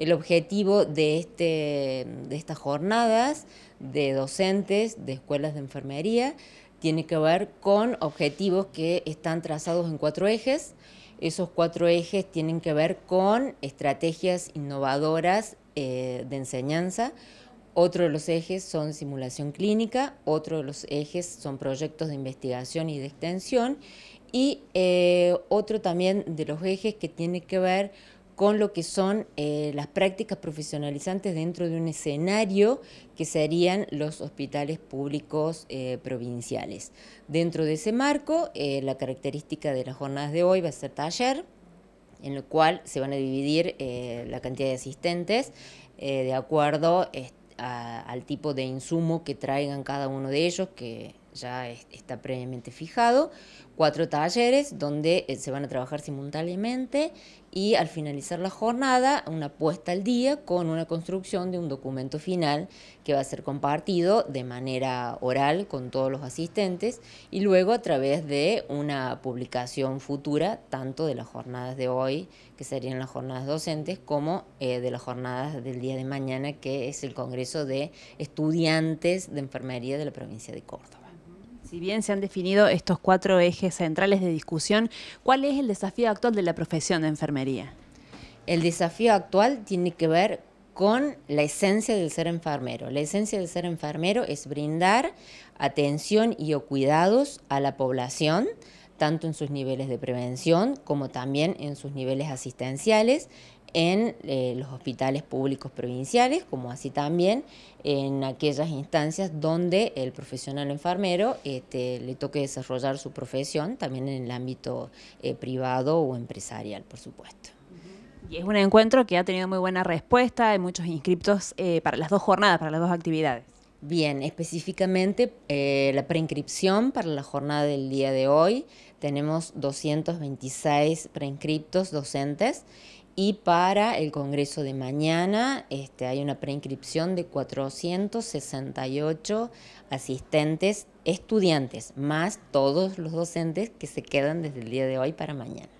el objetivo de, este, de estas jornadas de docentes de escuelas de enfermería tiene que ver con objetivos que están trazados en cuatro ejes. Esos cuatro ejes tienen que ver con estrategias innovadoras eh, de enseñanza. Otro de los ejes son simulación clínica, otro de los ejes son proyectos de investigación y de extensión y eh, otro también de los ejes que tiene que ver con lo que son eh, las prácticas profesionalizantes dentro de un escenario que serían los hospitales públicos eh, provinciales. Dentro de ese marco, eh, la característica de las jornadas de hoy va a ser taller, en el cual se van a dividir la cantidad de asistentes de acuerdo al tipo de insumo que traigan cada uno de ellos, que ya está previamente fijado, cuatro talleres donde eh, se van a trabajar simultáneamente y al finalizar la jornada una puesta al día con una construcción de un documento final que va a ser compartido de manera oral con todos los asistentes y luego a través de una publicación futura tanto de las jornadas de hoy, que serían las jornadas docentes, como eh, de las jornadas del día de mañana, que es el Congreso de Estudiantes de Enfermería de la provincia de Córdoba. Si bien se han definido estos cuatro ejes centrales de discusión, ¿cuál es el desafío actual de la profesión de enfermería? El desafío actual tiene que ver con la esencia del ser enfermero. La esencia del ser enfermero es brindar atención y o cuidados a la población, tanto en sus niveles de prevención como también en sus niveles asistenciales en eh, los hospitales públicos provinciales, como así también en aquellas instancias donde el profesional enfermero este, le toque desarrollar su profesión, también en el ámbito eh, privado o empresarial, por supuesto. Y es un encuentro que ha tenido muy buena respuesta, hay muchos inscriptos eh, para las dos jornadas, para las dos actividades. Bien, específicamente eh, la preinscripción para la jornada del día de hoy. Tenemos 226 preinscriptos docentes y para el Congreso de mañana este, hay una preinscripción de 468 asistentes estudiantes, más todos los docentes que se quedan desde el día de hoy para mañana.